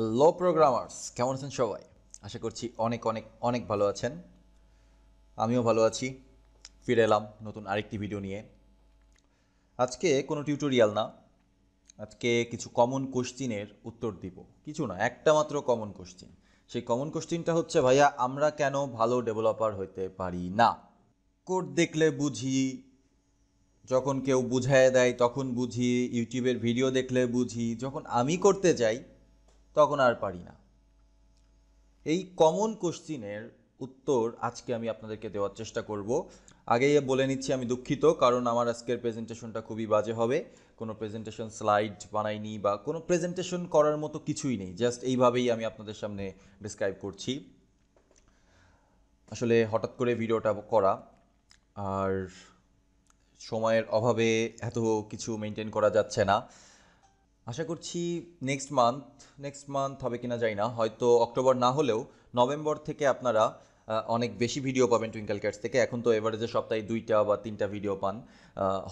Hello programmers কেমন আছেন সবাই আশা করছি অনেক অনেক অনেক ভালো আছেন আমিও ভালো আছি ফিরে এলাম নতুন আরেকটি ভিডিও নিয়ে আজকে কোনো টিউটোরিয়াল না আজকে কিছু কমন কোশ্চিনের উত্তর দিব কিছু না একটা মাত্র কমন কোশ্চিন সেই কমন কোশ্চিনটা হচ্ছে ভাইয়া আমরা কেন ভালো ডেভেলপার হইতে পারি না কোড দেখলে বুঝি যখন কেউ বুঝায় দেয় তখন বুঝি ইউটিউবের ভিডিও দেখলে বুঝি যখন আমি করতে যাই তখন আর পারি না এই কমন কোশ্চিনের উত্তর আজকে আমি আপনাদেরকে দেওয়ার চেষ্টা করব আগে বলে নিচ্ছি আমি দুঃখিত কারণ আমার আজকের প্রেজেন্টেশনটা খুবই বাজে হবে কোনো প্রেজেন্টেশন স্লাইড বানাইনি বা কোনো প্রেজেন্টেশন করার মতো কিছুই নেই জাস্ট এইভাবেই আমি আপনাদের সামনে ডিসক্রাইব করছি আসলে হঠাৎ করে ভিডিওটা করা আর সময়ের অভাবে এত কিছু মেনটেন করা যাচ্ছে না আশা করছি নেক্সট মান্থ নেক্সট মান্থ হবে কিনা যাই না হয়তো অক্টোবর না হলেও নভেম্বর থেকে আপনারা অনেক বেশি ভিডিও পাবেন টুইঙ্কেল ক্যাটস থেকে এখন তো এভারেজে সপ্তাহে দুইটা বা তিনটা ভিডিও পান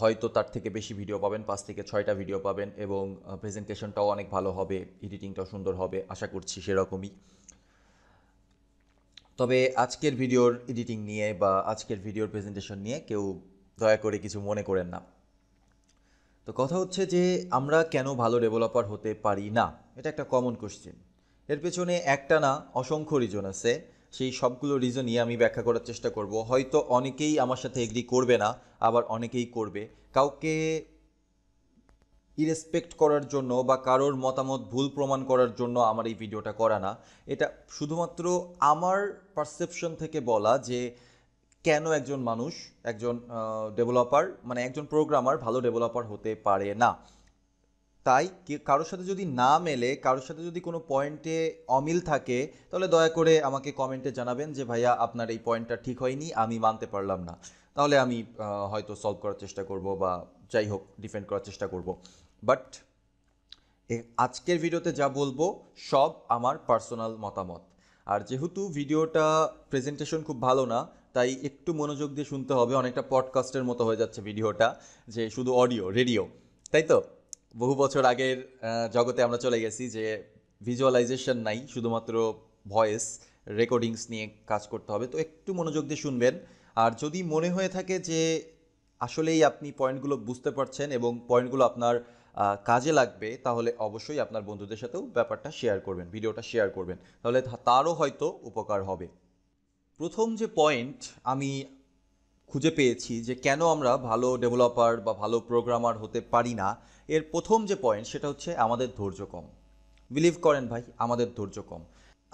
হয়তো তার থেকে বেশি ভিডিও পাবেন পাঁচ থেকে ছয়টা ভিডিও পাবেন এবং প্রেজেন্টেশনটাও অনেক ভালো হবে এডিটিংটাও সুন্দর হবে আশা করছি সেরকমই তবে আজকের ভিডিওর এডিটিং নিয়ে বা আজকের ভিডিওর প্রেজেন্টেশন নিয়ে কেউ দয়া করে কিছু মনে করেন না তো কথা হচ্ছে যে আমরা কেন ভালো ডেভেলপার হতে পারি না এটা একটা কমন কোশ্চেন এর পেছনে একটা না অসংখ্য রিজন আছে সেই সবগুলো রিজনই আমি ব্যাখ্যা করার চেষ্টা করব হয়তো অনেকেই আমার সাথে এগ্রি করবে না আবার অনেকেই করবে কাউকে ইরেসপেক্ট করার জন্য বা কারোর মতামত ভুল প্রমাণ করার জন্য আমার এই ভিডিওটা করা না এটা শুধুমাত্র আমার পারসেপশন থেকে বলা যে কেন একজন মানুষ একজন ডেভেলপার মানে একজন প্রোগ্রামার ভালো ডেভেলপার হতে পারে না তাই কারোর সাথে যদি না মেলে কারোর সাথে যদি কোনো পয়েন্টে অমিল থাকে তাহলে দয়া করে আমাকে কমেন্টে জানাবেন যে ভাইয়া আপনার এই পয়েন্টটা ঠিক হয়নি আমি মানতে পারলাম না তাহলে আমি হয়তো সলভ করার চেষ্টা করব বা যাই হোক ডিফেন্ড করার চেষ্টা করব বাট আজকের ভিডিওতে যা বলবো সব আমার পার্সোনাল মতামত আর যেহেতু ভিডিওটা প্রেজেন্টেশন খুব ভালো না তাই একটু মনোযোগ দিয়ে শুনতে হবে অনেকটা পডকাস্টের মতো হয়ে যাচ্ছে ভিডিওটা যে শুধু অডিও রেডিও তাই তো বহু বছর আগের জগতে আমরা চলে গেছি যে ভিজুয়ালাইজেশন নাই শুধুমাত্র ভয়েস রেকর্ডিংস নিয়ে কাজ করতে হবে তো একটু মনোযোগ দিয়ে শুনবেন আর যদি মনে হয়ে থাকে যে আসলেই আপনি পয়েন্টগুলো বুঝতে পারছেন এবং পয়েন্টগুলো আপনার কাজে লাগবে তাহলে অবশ্যই আপনার বন্ধুদের সাথেও ব্যাপারটা শেয়ার করবেন ভিডিওটা শেয়ার করবেন তাহলে তারও হয়তো উপকার হবে প্রথম যে পয়েন্ট আমি খুঁজে পেয়েছি যে কেন আমরা ভালো ডেভেলপার বা ভালো প্রোগ্রামার হতে পারি না এর প্রথম যে পয়েন্ট সেটা হচ্ছে আমাদের ধৈর্য কম বিলিভ করেন ভাই আমাদের ধৈর্য কম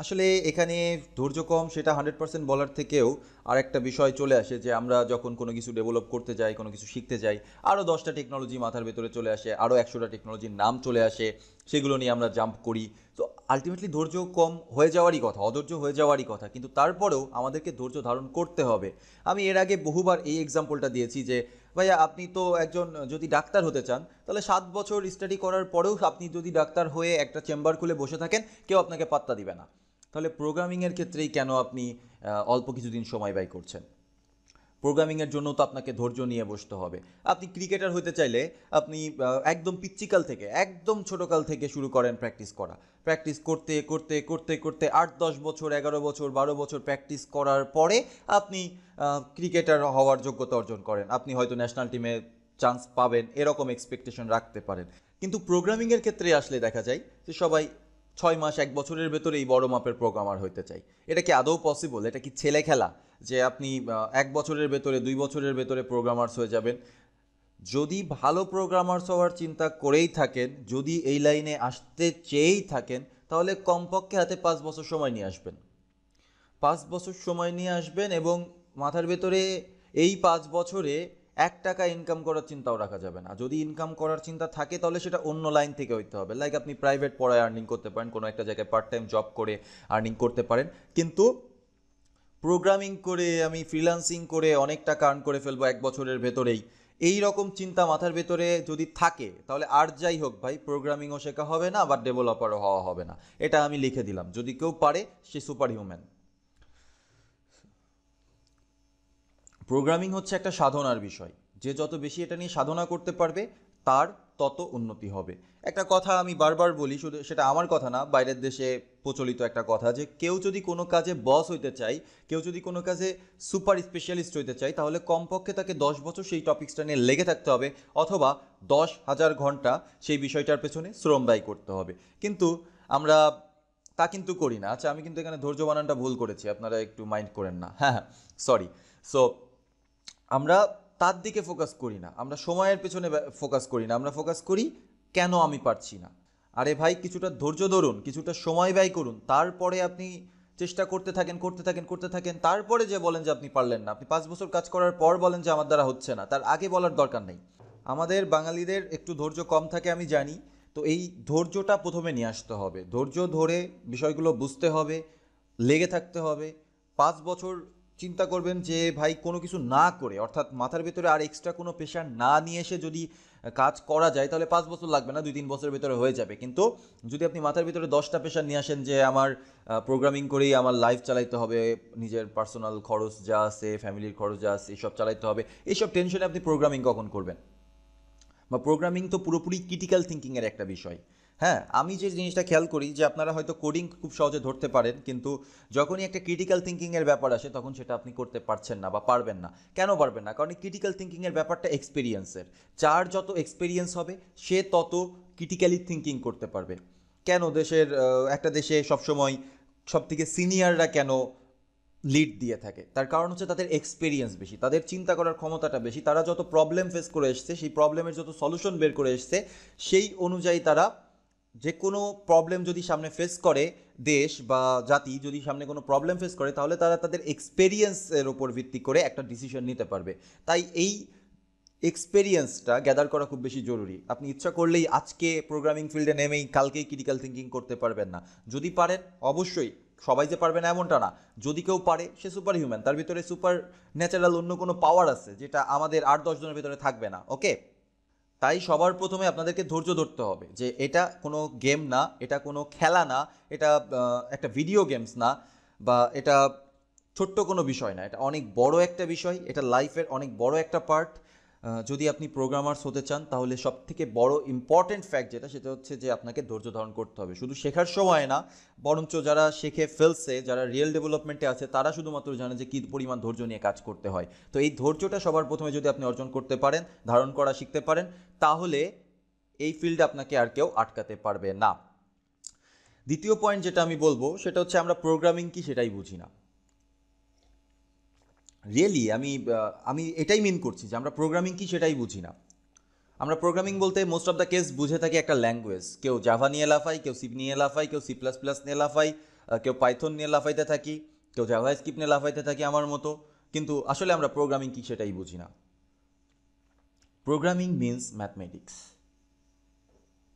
আসলে এখানে ধৈর্য কম সেটা হান্ড্রেড পার্সেন্ট বলার থেকেও আর একটা বিষয় চলে আসে যে আমরা যখন কোনো কিছু ডেভেলপ করতে যাই কোনো কিছু শিখতে যাই আরও দশটা টেকনোলজি মাথার ভেতরে চলে আসে আরও একশোটা টেকনোলজির নাম চলে আসে সেগুলো নিয়ে আমরা জাম্প করি তো আলটিমেটলি ধৈর্য কম হয়ে যাওয়ারই কথা অধৈর্য হয়ে যাওয়ারই কথা কিন্তু তারপরেও আমাদেরকে ধৈর্য ধারণ করতে হবে আমি এর আগে বহুবার এই এক্সাম্পলটা দিয়েছি যে ভাইয়া আপনি তো একজন যদি ডাক্তার হতে চান তাহলে সাত বছর স্টাডি করার পরেও আপনি যদি ডাক্তার হয়ে একটা চেম্বার খুলে বসে থাকেন কেউ আপনাকে পাত্তা দিবে না তাহলে প্রোগ্রামিংয়ের ক্ষেত্রেই কেন আপনি অল্প কিছুদিন সময় ব্যয় করছেন প্রোগ্রামিংয়ের জন্য তো আপনাকে ধৈর্য নিয়ে বসতে হবে আপনি ক্রিকেটার হতে চাইলে আপনি একদম পিচ্চিকাল থেকে একদম ছোটোকাল থেকে শুরু করেন প্র্যাকটিস করা প্র্যাকটিস করতে করতে করতে করতে আট দশ বছর এগারো বছর বারো বছর প্র্যাকটিস করার পরে আপনি ক্রিকেটার হওয়ার যোগ্যতা অর্জন করেন আপনি হয়তো ন্যাশনাল টিমে চান্স পাবেন এরকম এক্সপেকটেশন রাখতে পারেন কিন্তু প্রোগ্রামিংয়ের ক্ষেত্রে আসলে দেখা যায় যে সবাই ছয় মাস এক বছরের ভেতরে এই বড় মাপের প্রোগ্রামার হইতে চাই এটা কি আদৌ পসিবল এটা কি ছেলে খেলা যে আপনি এক বছরের ভেতরে দুই বছরের ভেতরে প্রোগ্রামার্স হয়ে যাবেন যদি ভালো প্রোগ্রামার্স হওয়ার চিন্তা করেই থাকেন যদি এই লাইনে আসতে চেয়েই থাকেন তাহলে কমপক্ষে হাতে পাঁচ বছর সময় নিয়ে আসবেন পাঁচ বছর সময় নিয়ে আসবেন এবং মাথার ভেতরে এই পাঁচ বছরে এক টাকা ইনকাম করার চিন্তাও রাখা যাবে না যদি ইনকাম করার চিন্তা থাকে তাহলে সেটা অন্য লাইন থেকে হইতে হবে লাইক আপনি প্রাইভেট পড়ায় আর্নিং করতে পারেন কোনো একটা জায়গায় পার্ট টাইম জব করে আর্নিং করতে পারেন কিন্তু প্রোগ্রামিং করে আমি ফ্রিলান্সিং করে অনেক টাকা আর্ন করে ফেলবো এক বছরের ভেতরেই এই রকম চিন্তা মাথার ভেতরে যদি থাকে তাহলে আর যাই হোক ভাই প্রোগ্রামিংও শেখা হবে না বা ডেভেলপারও হওয়া হবে না এটা আমি লিখে দিলাম যদি কেউ পারে সে সুপার হিউম্যান প্রোগ্রামিং হচ্ছে একটা সাধনার বিষয় যে যত বেশি এটা নিয়ে সাধনা করতে পারবে তার তত উন্নতি হবে একটা কথা আমি বারবার বলি শুধু সেটা আমার কথা না বাইরের দেশে প্রচলিত একটা কথা যে কেউ যদি কোনো কাজে বস হইতে চায় কেউ যদি কোনো কাজে সুপার স্পেশালিস্ট হইতে চায় তাহলে কমপক্ষে তাকে দশ বছর সেই টপিক্সটা নিয়ে লেগে থাকতে হবে অথবা দশ হাজার ঘন্টা সেই বিষয়টার পেছনে শ্রম ব্যয় করতে হবে কিন্তু আমরা তা কিন্তু করি না আচ্ছা আমি কিন্তু এখানে ধৈর্য বানানটা ভুল করেছি আপনারা একটু মাইন্ড করেন না হ্যাঁ হ্যাঁ সরি সো আমরা তার দিকে ফোকাস করি না আমরা সময়ের পেছনে ফোকাস করি না আমরা ফোকাস করি কেন আমি পারছি না আরে ভাই কিছুটা ধৈর্য ধরুন কিছুটা সময় ব্যয় করুন তারপরে আপনি চেষ্টা করতে থাকেন করতে থাকেন করতে থাকেন তারপরে যে বলেন যে আপনি পারলেন না আপনি পাঁচ বছর কাজ করার পর বলেন যে আমার দ্বারা হচ্ছে না তার আগে বলার দরকার নেই আমাদের বাঙালিদের একটু ধৈর্য কম থাকে আমি জানি তো এই ধৈর্যটা প্রথমে নিয়ে আসতে হবে ধৈর্য ধরে বিষয়গুলো বুঝতে হবে লেগে থাকতে হবে পাঁচ বছর চিন্তা করবেন যে ভাই কোনো কিছু না করে অর্থাৎ মাথার ভেতরে আর এক্সট্রা কোনো প্রেশার না নিয়ে এসে যদি কাজ করা যায় তাহলে পাঁচ বছর লাগবে না দুই তিন বছরের ভেতরে হয়ে যাবে কিন্তু যদি আপনি মাথার ভিতরে দশটা পেশার নিয়ে আসেন যে আমার প্রোগ্রামিং করেই আমার লাইফ চালাইতে হবে নিজের পার্সোনাল খরচ যা আছে ফ্যামিলির খরচ যা আছে এসব চালাইতে হবে এইসব টেনশনে আপনি প্রোগ্রামিং কখন করবেন বা প্রোগ্রামিং তো পুরোপুরি ক্রিটিক্যাল থিঙ্কিংয়ের একটা বিষয় হ্যাঁ আমি যে জিনিসটা খেয়াল করি যে আপনারা হয়তো কোডিং খুব সহজে ধরতে পারেন কিন্তু যখনই একটা ক্রিটিক্যাল থিঙ্কিংয়ের ব্যাপার আসে তখন সেটা আপনি করতে পারছেন না বা পারবেন না কেন পারবেন না কারণ এই ক্রিটিক্যাল থিঙ্কিংয়ের ব্যাপারটা এক্সপিরিয়েন্সের যার যত এক্সপিরিয়েন্স হবে সে তত ক্রিটিক্যালি থিঙ্কিং করতে পারবে কেন দেশের একটা দেশে সবসময় সব থেকে সিনিয়ররা কেন লিড দিয়ে থাকে তার কারণ হচ্ছে তাদের এক্সপিরিয়েন্স বেশি তাদের চিন্তা করার ক্ষমতাটা বেশি তারা যত প্রবলেম ফেস করে এসছে সেই প্রবলেমের যত সলিউশন বের করে এসছে সেই অনুযায়ী তারা যে কোনো প্রবলেম যদি সামনে ফেস করে দেশ বা জাতি যদি সামনে কোনো প্রবলেম ফেস করে তাহলে তারা তাদের এক্সপেরিয়েন্সের ওপর ভিত্তি করে একটা ডিসিশন নিতে পারবে তাই এই এক্সপেরিয়েন্সটা গ্যাদার করা খুব বেশি জরুরি আপনি ইচ্ছা করলেই আজকে প্রোগ্রামিং ফিল্ডে নেমেই কালকেই ক্রিটিক্যাল থিঙ্কিং করতে পারবেন না যদি পারেন অবশ্যই সবাই যে পারবে না এমনটা না যদি কেউ পারে সে সুপার হিউম্যান তার ভিতরে সুপার ন্যাচারাল অন্য কোনো পাওয়ার আছে যেটা আমাদের আট দশজনের ভিতরে থাকবে না ওকে তাই সবার প্রথমে আপনাদেরকে ধৈর্য ধরতে হবে যে এটা কোনো গেম না এটা কোনো খেলা না এটা একটা ভিডিও গেমস না বা এটা ছোট্ট কোনো বিষয় না এটা অনেক বড় একটা বিষয় এটা লাইফের অনেক বড় একটা পার্ট যদি আপনি প্রোগ্রামার্স হতে চান তাহলে সব থেকে বড় ইম্পর্ট্যান্ট ফ্যাক্ট যেটা সেটা হচ্ছে যে আপনাকে ধৈর্য ধারণ করতে হবে শুধু শেখার সময় না বরঞ্চ যারা শেখে ফেলছে যারা রিয়েল ডেভেলপমেন্টে আছে তারা শুধুমাত্র জানে যে কী পরিমাণ ধৈর্য নিয়ে কাজ করতে হয় তো এই ধৈর্যটা সবার প্রথমে যদি আপনি অর্জন করতে পারেন ধারণ করা শিখতে পারেন তাহলে এই ফিল্ডে আপনাকে আর কেউ আটকাতে পারবে না দ্বিতীয় পয়েন্ট যেটা আমি বলবো সেটা হচ্ছে আমরা প্রোগ্রামিং কি সেটাই বুঝি না রিয়েলি আমি আমি এটাই মিন করছি যে আমরা প্রোগ্রামিং কি সেটাই বুঝি না আমরা প্রোগ্রামিং বলতে মোস্ট অফ দ্য কেস বুঝে থাকি একটা ল্যাঙ্গুয়েজ কেউ জাভা নিয়ে লাফাই কেউ সিপ নিয়ে লাফাই কেউ সি প্লাস প্লাস নিয়ে লাফাই কেউ পাইথন নিয়ে লাফাইতে থাকি কেউ জাভা স্কিপ নিয়ে লাফাইতে থাকি আমার মতো কিন্তু আসলে আমরা প্রোগ্রামিং কি সেটাই বুঝি না programming means mathematics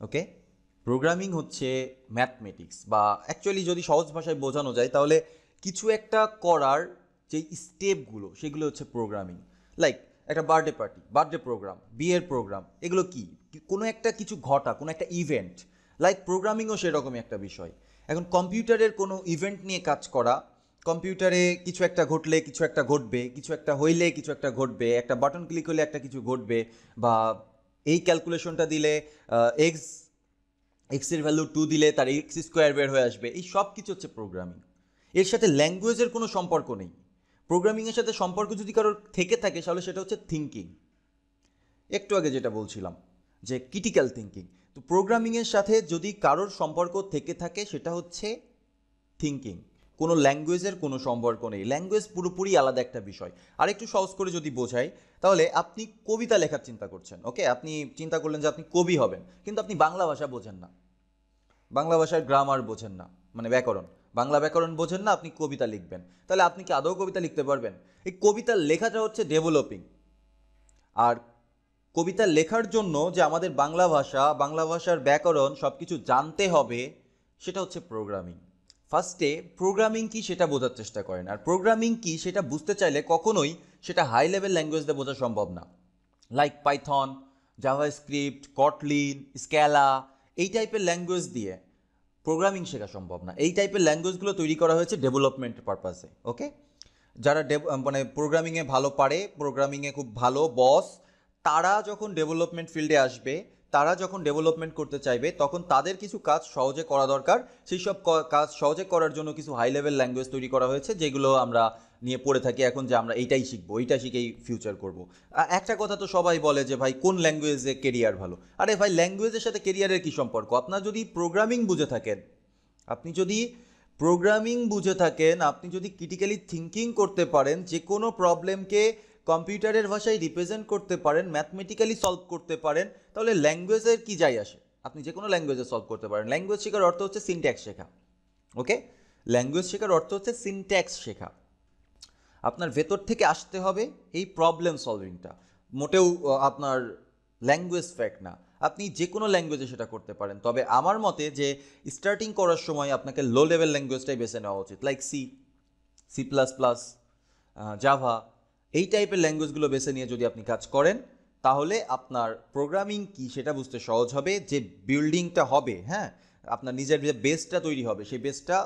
okay programming হচ্ছে ম্যাথমেটিক্স বা অ্যাকচুয়ালি যদি সহজ ভাষায় বোঝানো যায় তাহলে কিছু একটা করার যেই স্টেপগুলো সেগুলো হচ্ছে প্রোগ্রামিং লাইক একটা বার্থডে পার্টি বার্থডে প্রোগ্রাম বিয়ের প্রোগ্রাম এগুলো কি কোনো একটা কিছু ঘটা কোনো একটা ইভেন্ট লাইক প্রোগ্রামিংও সেরকমই একটা বিষয় এখন কম্পিউটারের কোনো ইভেন্ট নিয়ে কাজ করা কম্পিউটারে কিছু একটা ঘটলে কিছু একটা ঘটবে কিছু একটা হইলে কিছু একটা ঘটবে একটা বাটন ক্লিক হলে একটা কিছু ঘটবে বা এই ক্যালকুলেশনটা দিলে এক্স এক্সের ভ্যালু টু দিলে তার এক্স স্কোয়ার বের হয়ে আসবে এই সব কিছু হচ্ছে প্রোগ্রামিং এর সাথে ল্যাঙ্গুয়েজের কোনো সম্পর্ক নেই প্রোগ্রামিংয়ের সাথে সম্পর্ক যদি কারোর থেকে থাকে তাহলে সেটা হচ্ছে থিঙ্কিং একটু আগে যেটা বলছিলাম যে ক্রিটিক্যাল থিঙ্কিং তো প্রোগ্রামিংয়ের সাথে যদি কারোর সম্পর্ক থেকে থাকে সেটা হচ্ছে থিঙ্কিং কোনো ল্যাঙ্গুয়েজের কোনো সম্পর্ক নেই ল্যাঙ্গুয়েজ পুরোপুরি আলাদা একটা বিষয় আর একটু সহজ করে যদি বোঝাই তাহলে আপনি কবিতা লেখার চিন্তা করছেন ওকে আপনি চিন্তা করলেন যে আপনি কবি হবেন কিন্তু আপনি বাংলা ভাষা বোঝেন না বাংলা ভাষার গ্রামার বোঝেন না মানে ব্যাকরণ বাংলা ব্যাকরণ বোঝেন না আপনি কবিতা লিখবেন তাহলে আপনি কি আদৌ কবিতা লিখতে পারবেন এই কবিতা লেখাটা হচ্ছে ডেভেলপিং আর কবিতা লেখার জন্য যে আমাদের বাংলা ভাষা বাংলা ভাষার ব্যাকরণ সব কিছু জানতে হবে সেটা হচ্ছে প্রোগ্রামিং ফার্স্টে প্রোগ্রামিং কি সেটা বোঝার চেষ্টা করেন আর প্রোগ্রামিং কি সেটা বুঝতে চাইলে কখনোই সেটা হাই লেভেল ল্যাঙ্গুয়েজ দিয়ে বোঝা সম্ভব না like Python JavaScript Kotlin Scala এই টাইপের ল্যাঙ্গুয়েজ দিয়ে প্রোগ্রামিং শেখা সম্ভব না এই টাইপের ল্যাঙ্গুয়েজগুলো তৈরি করা হয়েছে ডেভেলপমেন্ট পারপাসে ওকে যারা মানে প্রোগ্রামিংয়ে ভালো পারে প্রোগ্রামিংয়ে খুব ভালো বস তারা যখন ডেভেলপমেন্ট ফিল্ডে আসবে তারা যখন ডেভেলপমেন্ট করতে চাইবে তখন তাদের কিছু কাজ সহজে করা দরকার সেই সব কাজ সহজে করার জন্য কিছু হাই লেভেল ল্যাঙ্গুয়েজ তৈরি করা হয়েছে যেগুলো আমরা নিয়ে পড়ে থাকি এখন যে আমরা এইটাই শিখবো এইটা শিখেই ফিউচার করব একটা কথা তো সবাই বলে যে ভাই কোন ল্যাঙ্গুয়েজে কেরিয়ার ভালো আরে ভাই ল্যাঙ্গুয়েজের সাথে কেরিয়ারের কী সম্পর্ক আপনার যদি প্রোগ্রামিং বুঝে থাকেন আপনি যদি প্রোগ্রামিং বুঝে থাকেন আপনি যদি ক্রিটিক্যালি থিঙ্কিং করতে পারেন যে কোনো প্রবলেমকে কম্পিউটারের ভাষায় রিপ্রেজেন্ট করতে পারেন ম্যাথমেটিক্যালি সলভ করতে পারেন তাহলে ল্যাঙ্গুয়েজের কি যাই আসে আপনি যে কোনো ল্যাঙ্গুয়েজে সলভ করতে পারেন ল্যাঙ্গুয়েজ শেখার অর্থ হচ্ছে সিনট্যাক্স শেখা ওকে ল্যাঙ্গুয়েজ শেখার অর্থ হচ্ছে সিনট্যাক্স শেখা আপনার ভেতর থেকে আসতে হবে এই প্রবলেম সলভিংটা মোটেও আপনার ল্যাঙ্গুয়েজ ফ্যাক্ট না আপনি যে কোনো ল্যাঙ্গুয়েজে সেটা করতে পারেন তবে আমার মতে যে স্টার্টিং করার সময় আপনাকে লো লেভেল ল্যাঙ্গুয়েজটাই বেছে নেওয়া উচিত like C C plus plus Java এই টাইপের ল্যাঙ্গুয়েজগুলো বেছে নিয়ে যদি আপনি কাজ করেন তাহলে আপনার প্রোগ্রামিং কি সেটা বুঝতে সহজ হবে যে বিল্ডিংটা হবে হ্যাঁ আপনার নিজের যে বেসটা তৈরি হবে সেই বেসটা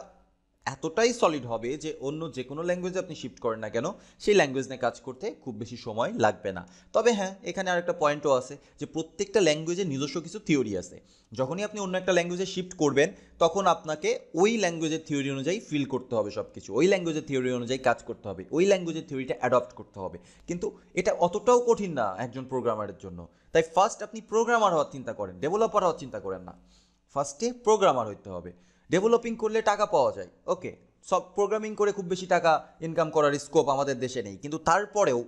এতটাই সলিড হবে যে অন্য যে কোনো ল্যাঙ্গুয়েজে আপনি শিফট করেন না কেন সেই ল্যাঙ্গুয়েজ নিয়ে কাজ করতে খুব বেশি সময় লাগবে না তবে হ্যাঁ এখানে আর একটা পয়েন্টও আছে যে প্রত্যেকটা ল্যাঙ্গুয়েজের নিজস্ব কিছু থিওরি আছে যখনই আপনি অন্য একটা ল্যাঙ্গুয়েজে শিফট করবেন তখন আপনাকে ওই ল্যাঙ্গুয়েজের থিওরি অনুযায়ী ফিল করতে হবে সব কিছু ওই ল্যাঙ্গুয়েজের থিওরি অনুযায়ী কাজ করতে হবে ওই ল্যাঙ্গুয়েজের থিওরিটা অ্যাডপ্ট করতে হবে কিন্তু এটা অতটাও কঠিন না একজন প্রোগ্রামারের জন্য তাই ফার্স্ট আপনি প্রোগ্রামার হওয়ার চিন্তা করেন ডেভেলপার হওয়ার চিন্তা করেন না ফার্স্টে প্রোগ্রামার হইতে হবে ডেভেলপিং করলে টাকা পাওয়া যায় ওকে সব প্রোগ্রামিং করে খুব বেশি টাকা ইনকাম করার স্কোপ আমাদের দেশে নেই কিন্তু তারপরেও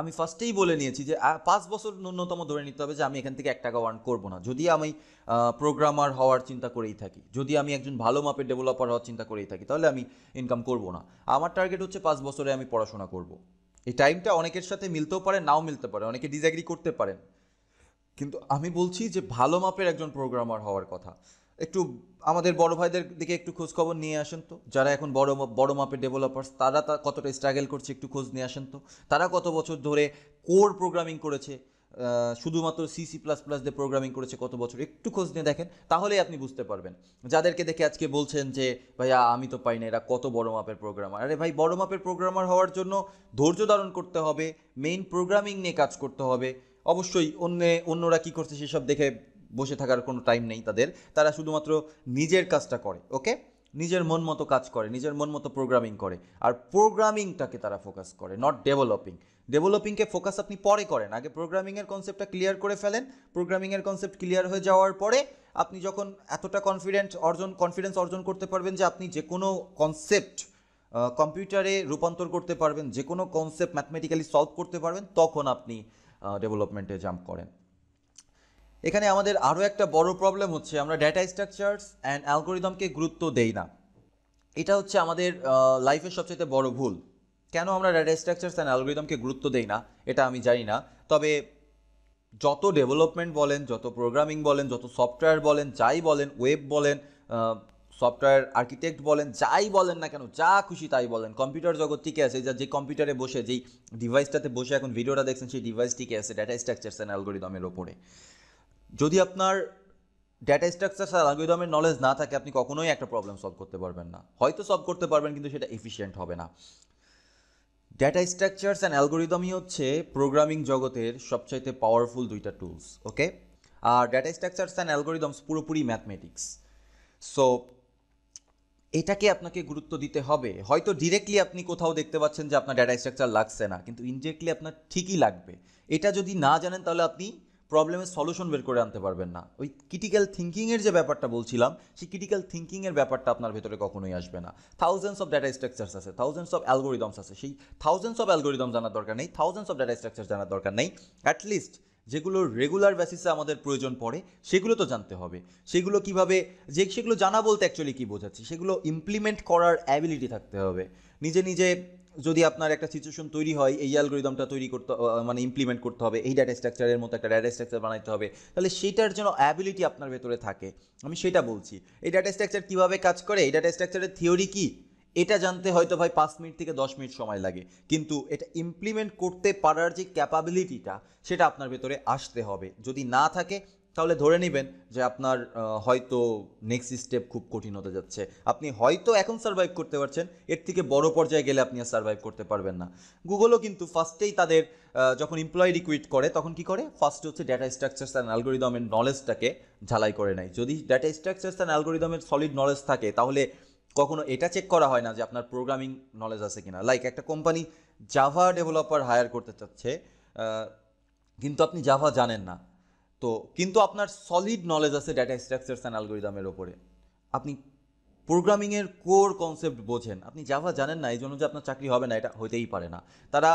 আমি ফার্স্টেই বলে নিয়েছি যে পাঁচ বছর ন্যূনতম ধরে নিতে হবে যে আমি এখান থেকে এক টাকা ওয়ার্ন করবো না যদি আমি প্রোগ্রামার হওয়ার চিন্তা করেই থাকি যদি আমি একজন ভালো মাপের ডেভেলপার হওয়ার চিন্তা করেই থাকি তাহলে আমি ইনকাম করব না আমার টার্গেট হচ্ছে পাঁচ বছরে আমি পড়াশোনা করব। এই টাইমটা অনেকের সাথে মিলতেও পারে নাও মিলতে পারে অনেকে ডিজাগ্রি করতে পারেন কিন্তু আমি বলছি যে ভালো মাপের একজন প্রোগ্রামার হওয়ার কথা একটু আমাদের বড় ভাইদের দিকে একটু খোঁজখবর নিয়ে আসেন তো যারা এখন বড় বড় মাপের ডেভেলপার্স তারা তা কতটা স্ট্রাগল করছে একটু খোঁজ নিয়ে আসেন তো তারা কত বছর ধরে কোর প্রোগ্রামিং করেছে শুধুমাত্র সিসি প্লাস প্লাস দিয়ে প্রোগ্রামিং করেছে কত বছর একটু খোঁজ নিয়ে দেখেন তাহলেই আপনি বুঝতে পারবেন যাদেরকে দেখে আজকে বলছেন যে ভাইয়া আমি তো পাই না এরা কত বড় মাপের প্রোগ্রামার আরে ভাই বড় মাপের প্রোগ্রামার হওয়ার জন্য ধৈর্য ধারণ করতে হবে মেইন প্রোগ্রামিং নিয়ে কাজ করতে হবে অবশ্যই অন্য অন্যরা কী করছে সেসব দেখে বসে থাকার কোনো টাইম নেই তাদের তারা শুধুমাত্র নিজের কাজটা করে ওকে নিজের মন মতো কাজ করে নিজের মন মতো প্রোগ্রামিং করে আর প্রোগ্রামিংটাকে তারা ফোকাস করে নট ডেভেলপিং ডেভেলপিংকে ফোকাস আপনি পরে করেন আগে প্রোগ্রামিংয়ের কনসেপ্টটা ক্লিয়ার করে ফেলেন প্রোগ্রামিংয়ের কনসেপ্ট ক্লিয়ার হয়ে যাওয়ার পরে আপনি যখন এতটা কনফিডেন্ট অর্জন কনফিডেন্স অর্জন করতে পারবেন যে আপনি যে কোনো কনসেপ্ট কম্পিউটারে রূপান্তর করতে পারবেন যে কোনো কনসেপ্ট ম্যাথমেটিক্যালি সলভ করতে পারবেন তখন আপনি ডেভেলপমেন্টে জাম্প করেন এখানে আমাদের আরও একটা বড় প্রবলেম হচ্ছে আমরা ডেটা স্ট্রাকচার্স অ্যান্ড অ্যালগোরিদমকে গুরুত্ব দেই না এটা হচ্ছে আমাদের লাইফের সবচেয়ে বড় ভুল কেন আমরা ডেটা স্ট্রাকচার্স অ্যান্ড অ্যালগোরিদমকে গুরুত্ব দেই না এটা আমি জানি না তবে যত ডেভেলপমেন্ট বলেন যত প্রোগ্রামিং বলেন যত সফটওয়্যার বলেন যাই বলেন ওয়েব বলেন সফটওয়্যার আর্কিটেক্ট বলেন যাই বলেন না কেন যা খুশি তাই বলেন কম্পিউটার জগৎ ঠিকই আছে যা যে কম্পিউটারে বসে যেই ডিভাইসটাতে বসে এখন ভিডিওটা দেখছেন সেই ডিভাইস আছে ডেটা স্ট্রাকচার্স অ্যান্ড অ্যালগোরিদমের ওপরে যদি আপনার ডেটা স্ট্রাকচার আর অ্যালগোরিদমের নলেজ না থাকে আপনি কখনোই একটা প্রবলেম সলভ করতে পারবেন না হয়তো সলভ করতে পারবেন কিন্তু সেটা এফিশিয়েন্ট হবে না ডেটা স্ট্রাকচার্স অ্যান্ড অ্যালগোরিদমই হচ্ছে প্রোগ্রামিং জগতের সবচাইতে পাওয়ারফুল দুইটা টুলস ওকে আর ডেটা স্ট্রাকচার্স অ্যান্ড অ্যালগোরিদমস পুরোপুরি ম্যাথমেটিক্স সো এটাকে আপনাকে গুরুত্ব দিতে হবে হয়তো ডিরেক্টলি আপনি কোথাও দেখতে পাচ্ছেন যে আপনার ডেটা স্ট্রাকচার লাগছে না কিন্তু ইনডিরেক্টলি আপনার ঠিকই লাগবে এটা যদি না জানেন তাহলে আপনি প্রবলেমের সলিউশন বের করে আনতে পারবেন না ওই ক্রিটিক্যাল থিঙ্কিংয়ের যে ব্যাপারটা বলছিলাম সেই ক্রিটিক্যাল থিঙ্কিংয়ের ব্যাপারটা আপনার ভেতরে কখনোই আসবে না থাউজেন্ডস অফ ডাটা স্ট্রাকচার্স আছে থাউজেন্ডস অফ অ্যালগোরিদমস আছে সেই থাউজেন্ডস অফ অ্যালগোরিদম জানার দরকার নেই থাউজেন্ডস অফ ডাটা স্ট্রাকচার জানার দরকার নেই অ্যাটলিস্ট যেগুলো রেগুলার বেসিসে আমাদের প্রয়োজন পড়ে সেগুলো তো জানতে হবে সেগুলো কিভাবে যে সেগুলো জানা বলতে অ্যাকচুয়ালি কী বোঝাচ্ছি সেগুলো ইমপ্লিমেন্ট করার অ্যাবিলিটি থাকতে হবে নিজে নিজে যদি আপনার একটা সিচুয়েশন তৈরি হয় এই অ্যালগোরিদমটা তৈরি করতে মানে ইমপ্লিমেন্ট করতে হবে এই ডাটা স্ট্রাকচারের মতো একটা ডাটা স্ট্রাকচার বানাইতে হবে তাহলে সেটার জন্য অ্যাবিলিটি আপনার ভেতরে থাকে আমি সেটা বলছি এই ডাটা স্ট্রাকচার কীভাবে কাজ করে এই ডাটা স্ট্রাকচারের থিওরি কী এটা জানতে হয়তো ভাই পাঁচ মিনিট থেকে দশ মিনিট সময় লাগে কিন্তু এটা ইমপ্লিমেন্ট করতে পারার যে ক্যাপাবিলিটিটা সেটা আপনার ভেতরে আসতে হবে যদি না থাকে তাহলে ধরে নেবেন যে আপনার হয়তো নেক্সট স্টেপ খুব কঠিন হতে যাচ্ছে আপনি হয়তো এখন সার্ভাইভ করতে পারছেন এর থেকে বড় পর্যায়ে গেলে আপনি আর সার্ভাইভ করতে পারবেন না গুগলও কিন্তু ফার্স্টেই তাদের যখন এমপ্লয়ি রিকুইট করে তখন কি করে ফার্স্ট হচ্ছে ডেটা স্ট্রাকচার্স অ্যান্ড অ্যালগোরিদমের নলেজটাকে ঝালাই করে নেয় যদি ডেটা স্ট্রাকচার্স অ্যান্ড অ্যালগোরিদমের সলিড নলেজ থাকে তাহলে কখনো এটা চেক করা হয় না যে আপনার প্রোগ্রামিং নলেজ আছে না লাইক একটা কোম্পানি জাভা ডেভেলপার হায়ার করতে চাচ্ছে কিন্তু আপনি জাভা জানেন না তো কিন্তু আপনার সলিড নলেজ আছে ডেটা স্ট্রাকচার অ্যান্ড অ্যালগোরিদমের ওপরে আপনি প্রোগ্রামিংয়ের কোর কনসেপ্ট বোঝেন আপনি জাভা জানেন না এই জন্য যে আপনার চাকরি হবে না এটা হতেই পারে না তারা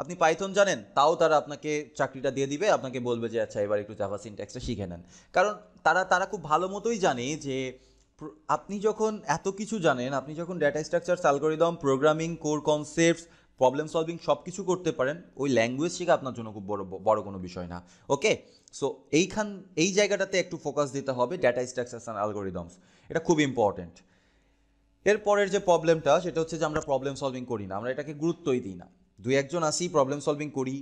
আপনি পাইথন জানেন তাও তারা আপনাকে চাকরিটা দিয়ে দিবে আপনাকে বলবে যে আচ্ছা এবার একটু জাভা সিনট্যাক্সটা শিখে নেন কারণ তারা তারা খুব ভালো মতোই জানে যে আপনি যখন এত কিছু জানেন আপনি যখন data structure algorithm programming core concepts problem solving সব কিছু করতে পারেন ওই ল্যাঙ্গুয়েজ শেখা আপনার জন্য খুব বড় বড় কোনো বিষয় না ওকে সো এইখান এই জায়গাটাতে একটু ফোকাস দিতে হবে ডেটা স্ট্রাকচার অ্যান্ড অ্যালগোরিদমস এটা খুব ইম্পর্টেন্ট এরপরের যে প্রবলেমটা সেটা হচ্ছে যে আমরা প্রবলেম সলভিং করি না আমরা এটাকে গুরুত্বই দিই না দু একজন আসি প্রবলেম সলভিং করি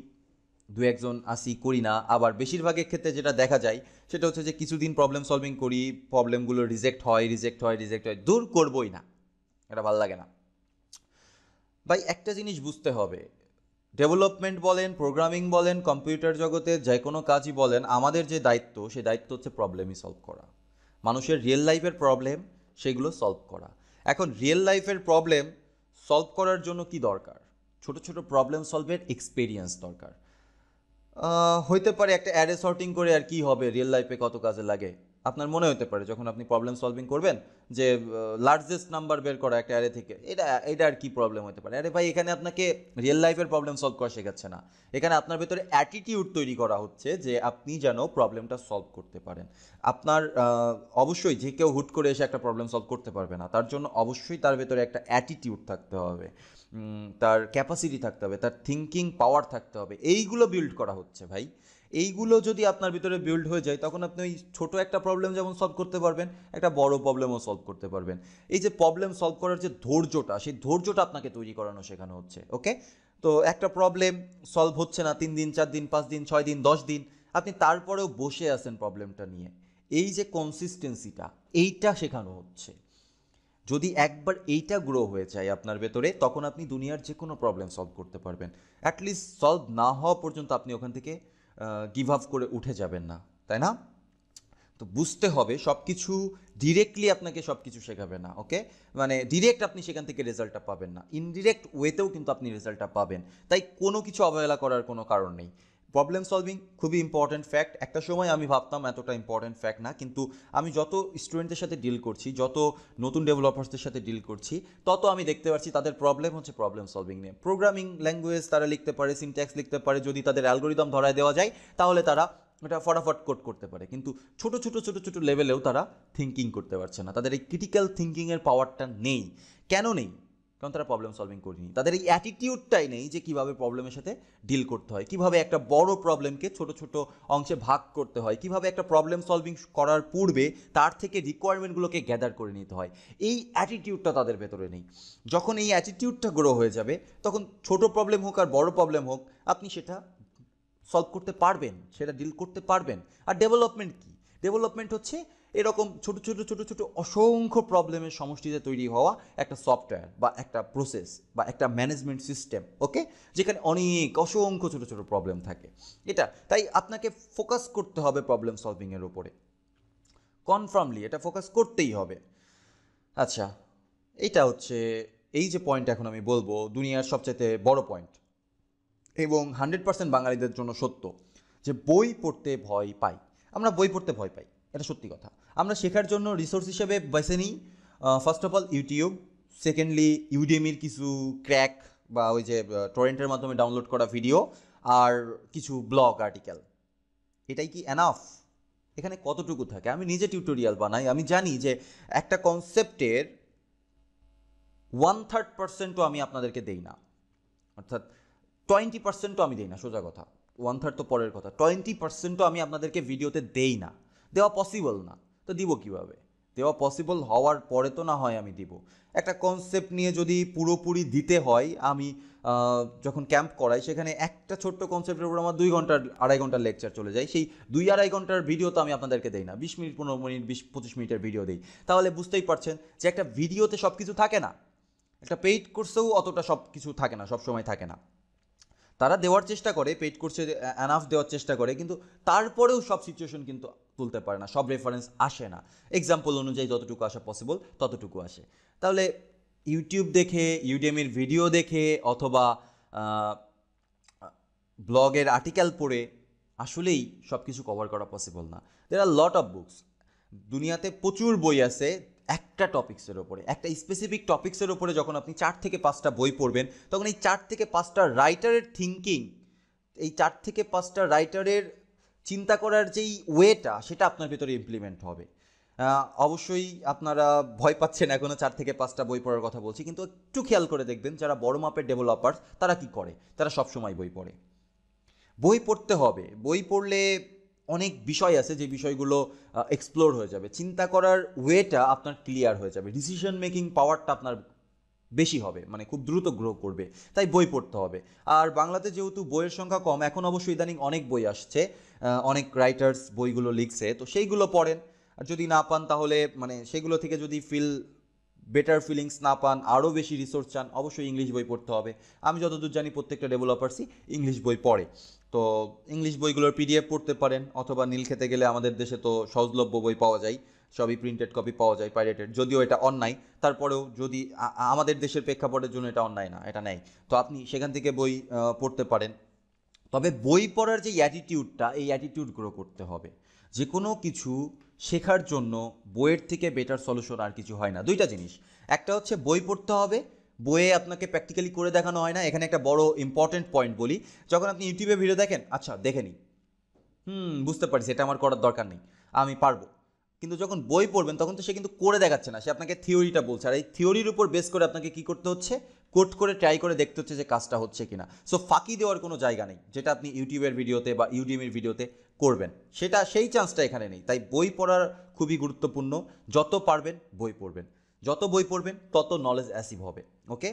দু একজন আসি করি না আবার বেশিরভাগের ক্ষেত্রে যেটা দেখা যায় সেটা হচ্ছে যে কিছুদিন প্রবলেম সলভিং করি প্রবলেমগুলো রিজেক্ট হয় রিজেক্ট হয় রিজেক্ট হয় দূর করবই না এটা ভালো লাগে না ভাই একটা জিনিস বুঝতে হবে ডেভেলপমেন্ট বলেন প্রোগ্রামিং বলেন কম্পিউটার জগতে যে কোনো কাজই বলেন আমাদের যে দায়িত্ব সেই দায়িত্ব হচ্ছে প্রবলেমই সলভ করা মানুষের রিয়েল লাইফের প্রবলেম সেগুলো সলভ করা এখন রিয়েল লাইফের প্রবলেম সলভ করার জন্য কি দরকার ছোট ছোট প্রবলেম সলভের এক্সপিরিয়েন্স দরকার হইতে পারে একটা অ্যারে সর্টিং করে আর কি হবে রিয়েল লাইফে কত কাজে লাগে আপনার মনে হতে পারে যখন আপনি প্রবলেম সলভিং করবেন যে লার্জেস্ট নাম্বার বের করা একটা অ্যারে থেকে এটা এটা আর কি প্রবলেম হতে পারে আরে ভাই এখানে আপনাকে রিয়েল লাইফের প্রবলেম সলভ করা শেখাচ্ছে না এখানে আপনার ভেতরে অ্যাটিটিউড তৈরি করা হচ্ছে যে আপনি যেন প্রবলেমটা সলভ করতে পারেন আপনার অবশ্যই যে কেউ হুট করে এসে একটা প্রবলেম সলভ করতে পারবে না তার জন্য অবশ্যই তার ভেতরে একটা অ্যাটিটিউড থাকতে হবে তার ক্যাপাসিটি থাকতে হবে তার থিঙ্কিং পাওয়ার থাকতে হবে এইগুলো বিল্ড করা হচ্ছে ভাই এইগুলো যদি আপনার ভিতরে বিল্ড হয়ে যায় তখন আপনি ওই ছোটো একটা প্রবলেম যেমন সলভ করতে পারবেন একটা বড় প্রবলেমও সলভ করতে পারবেন এই যে প্রবলেম সলভ করার যে ধৈর্যটা সেই ধৈর্যটা আপনাকে তৈরি করানো শেখানো হচ্ছে ওকে তো একটা প্রবলেম সলভ হচ্ছে না তিন দিন চার দিন পাঁচ দিন ছয় দিন দশ দিন আপনি তারপরেও বসে আছেন প্রবলেমটা নিয়ে এই যে কনসিস্টেন্সিটা এইটা শেখানো হচ্ছে যদি একবার এইটা গ্রো হয়ে যায় আপনার ভেতরে তখন আপনি দুনিয়ার যে কোনো প্রবলেম সলভ করতে পারবেন অ্যাটলিস্ট সলভ না হওয়া পর্যন্ত আপনি ওখান থেকে গিভ আপ করে উঠে যাবেন না তাই না তো বুঝতে হবে সব কিছু ডিরেক্টলি আপনাকে সব কিছু শেখাবে না ওকে মানে ডিরেক্ট আপনি সেখান থেকে রেজাল্টটা পাবেন না ইনডিরেক্ট ওয়েতেও কিন্তু আপনি রেজাল্টটা পাবেন তাই কোনো কিছু অবহেলা করার কোনো কারণ নেই প্রবলেম সলভিং খুবই ইম্পর্ট্যান্ট ফ্যাক্ট একটা সময় আমি ভাবতাম এতটা ইম্পর্ট্যান্ট ফ্যাক্ট না কিন্তু আমি যত স্টুডেন্টদের সাথে ডিল করছি যত নতুন ডেভেলপার্সদের সাথে ডিল করছি তত আমি দেখতে পাচ্ছি তাদের প্রবলেম হচ্ছে প্রবলেম সলভিং নিয়ে প্রোগ্রামিং ল্যাঙ্গুয়েজ তারা লিখতে পারে সিনট্যাক্স লিখতে পারে যদি তাদের অ্যালগোরিদম ধরায় দেওয়া যায় তাহলে তারা এটা ফটাফট কোট করতে পারে কিন্তু ছোট ছোট ছোট ছোট লেভেলেও তারা থিঙ্কিং করতে পারছে না তাদের এই ক্রিটিক্যাল থিঙ্কিংয়ের পাওয়ারটা নেই কেন নেই কারণ তারা প্রবলেম সলভিং করেনি তাদের এই অ্যাটিটিউডটাই নেই যে কীভাবে প্রবলেমের সাথে ডিল করতে হয় কীভাবে একটা বড় প্রবলেমকে ছোট ছোট অংশে ভাগ করতে হয় কীভাবে একটা প্রবলেম সলভিং করার পূর্বে তার থেকে রিকোয়ারমেন্টগুলোকে গ্যাদার করে নিতে হয় এই অ্যাটিটিউডটা তাদের ভেতরে নেই যখন এই অ্যাটিটিউডটা গ্রো হয়ে যাবে তখন ছোট প্রবলেম হোক আর বড় প্রবলেম হোক আপনি সেটা সলভ করতে পারবেন সেটা ডিল করতে পারবেন আর ডেভেলপমেন্ট কী ডেভেলপমেন্ট হচ্ছে এরকম ছোট ছোট ছোট ছোট অসংখ্য প্রবলেমের সমষ্টিতে তৈরি হওয়া একটা সফটওয়্যার বা একটা প্রসেস বা একটা ম্যানেজমেন্ট সিস্টেম ওকে যেখানে অনেক অসংখ্য ছোট ছোট প্রবলেম থাকে এটা তাই আপনাকে ফোকাস করতে হবে প্রবলেম সলভিংয়ের উপরে কনফার্মলি এটা ফোকাস করতেই হবে আচ্ছা এটা হচ্ছে এই যে পয়েন্ট এখন আমি বলবো দুনিয়ার সবচেয়ে বড় পয়েন্ট এবং হান্ড্রেড পার্সেন্ট বাঙালিদের জন্য সত্য যে বই পড়তে ভয় পাই আমরা বই পড়তে ভয় পাই এটা সত্যি কথা আমরা শেখার জন্য রিসোর্স হিসেবে বেছে নিই first of all YouTube secondly ইউডিএমির কিছু ক্র্যাক বা ওই যে টরেন্টের মাধ্যমে ডাউনলোড করা ভিডিও আর কিছু ব্লগ আর্টিকেল এটাই কি অ্যানাফ এখানে কতটুকু থাকে আমি নিজে টিউটোরিয়াল বানাই আমি জানি যে একটা কনসেপ্টের ওয়ান থার্ড পার্সেন্টও আমি আপনাদেরকে দেই না অর্থাৎ টোয়েন্টি পার্সেন্টও আমি দেই না সোজা কথা ওয়ান থার্ড তো পরের কথা টোয়েন্টি পার্সেন্টও আমি আপনাদেরকে ভিডিওতে দেই না দেওয়া পসিবল না তো দিব কিভাবে দেওয়া পসিবল হওয়ার পরে তো না হয় আমি দিব একটা কনসেপ্ট নিয়ে যদি পুরোপুরি দিতে হয় আমি যখন ক্যাম্প করাই সেখানে একটা ছোট্ট কনসেপ্টের উপর আমার দুই ঘন্টার আড়াই ঘন্টার লেকচার চলে যায় সেই দুই আড়াই ঘন্টার ভিডিও তো আমি আপনাদেরকে দেই না বিশ মিনিট পনেরো মিনিট বিশ পঁচিশ মিনিটের ভিডিও দিই তাহলে বুঝতেই পারছেন যে একটা ভিডিওতে সব কিছু থাকে না একটা পেইড কোর্সেও অতটা সব কিছু থাকে না সব সময় থাকে না তারা দেওয়ার চেষ্টা করে পেইড কোর্সে অ্যানাফ দেওয়ার চেষ্টা করে কিন্তু তারপরেও সব সিচুয়েশন কিন্তু তুলতে পারে না সব রেফারেন্স আসে না এক্সাম্পল অনুযায়ী যতটুকু আসা পসিবল ততটুকু আসে তাহলে ইউটিউব দেখে ইউডিএমের ভিডিও দেখে অথবা ব্লগের আর্টিকেল পড়ে আসলেই সব কিছু কভার করা পসিবল না দের আর লট অফ বুকস দুনিয়াতে প্রচুর বই আছে একটা টপিক্সের ওপরে একটা স্পেসিফিক টপিক্সের ওপরে যখন আপনি চার থেকে পাঁচটা বই পড়বেন তখন এই চার থেকে পাঁচটা রাইটারের থিঙ্কিং এই চার থেকে পাঁচটা রাইটারের চিন্তা করার যেই ওয়েটা সেটা আপনার ভেতরে ইমপ্লিমেন্ট হবে অবশ্যই আপনারা ভয় পাচ্ছেন এখনও চার থেকে পাঁচটা বই পড়ার কথা বলছি কিন্তু একটু খেয়াল করে দেখবেন যারা বড় মাপের ডেভেলপার তারা কি করে তারা সবসময় বই পড়ে বই পড়তে হবে বই পড়লে অনেক বিষয় আছে যে বিষয়গুলো এক্সপ্লোর হয়ে যাবে চিন্তা করার ওয়েটা আপনার ক্লিয়ার হয়ে যাবে ডিসিশন মেকিং পাওয়ারটা আপনার বেশি হবে মানে খুব দ্রুত গ্রো করবে তাই বই পড়তে হবে আর বাংলাতে যেহেতু বইয়ের সংখ্যা কম এখন অবশ্য ইদানিং অনেক বই আসছে অনেক রাইটার্স বইগুলো লিখছে তো সেইগুলো পড়েন আর যদি না পান তাহলে মানে সেগুলো থেকে যদি ফিল বেটার ফিলিংস না পান আরও বেশি রিসোর্স চান অবশ্যই ইংলিশ বই পড়তে হবে আমি যতদূর জানি প্রত্যেকটা ডেভেলপার্সই ইংলিশ বই পড়ে তো ইংলিশ বইগুলোর পিডিএফ পড়তে পারেন অথবা নীল খেতে গেলে আমাদের দেশে তো সহজলভ্য বই পাওয়া যায় সবই প্রিন্টেড কপি পাওয়া যায় পাইরেটেড যদিও এটা অন্যায় তারপরেও যদি আমাদের দেশের প্রেক্ষাপটের জন্য এটা অন্যায় না এটা নেয় তো আপনি সেখান থেকে বই পড়তে পারেন তবে বই পড়ার যে অ্যাটিটিউডটা এই অ্যাটিটিউড গ্রো করতে হবে যে কোনো কিছু শেখার জন্য বইয়ের থেকে বেটার সলিউশন আর কিছু হয় না দুইটা জিনিস একটা হচ্ছে বই পড়তে হবে বইয়ে আপনাকে প্র্যাকটিক্যালি করে দেখানো হয় না এখানে একটা বড় ইম্পর্টেন্ট পয়েন্ট বলি যখন আপনি ইউটিউবে ভিডিও দেখেন আচ্ছা দেখে নিই হুম বুঝতে পারছি এটা আমার করার দরকার নেই আমি পারবো কিন্তু যখন বই পড়বেন তখন তো সে কিন্তু করে দেখাচ্ছে না সে আপনাকে থিওরিটা বলছে আর এই থিওরির উপর বেস করে আপনাকে কী করতে হচ্ছে কোট করে ট্রাই করে দেখতে হচ্ছে যে কাজটা হচ্ছে কিনা সো ফাঁকি দেওয়ার কোনো জায়গা নেই যেটা আপনি ইউটিউবের ভিডিওতে বা ইউডিএমের ভিডিওতে করবেন সেটা সেই চান্সটা এখানে নেই তাই বই পড়ার খুবই গুরুত্বপূর্ণ যত পারবেন বই পড়বেন যত বই পড়বেন তত নলেজ অ্যাসিভ হবে ওকে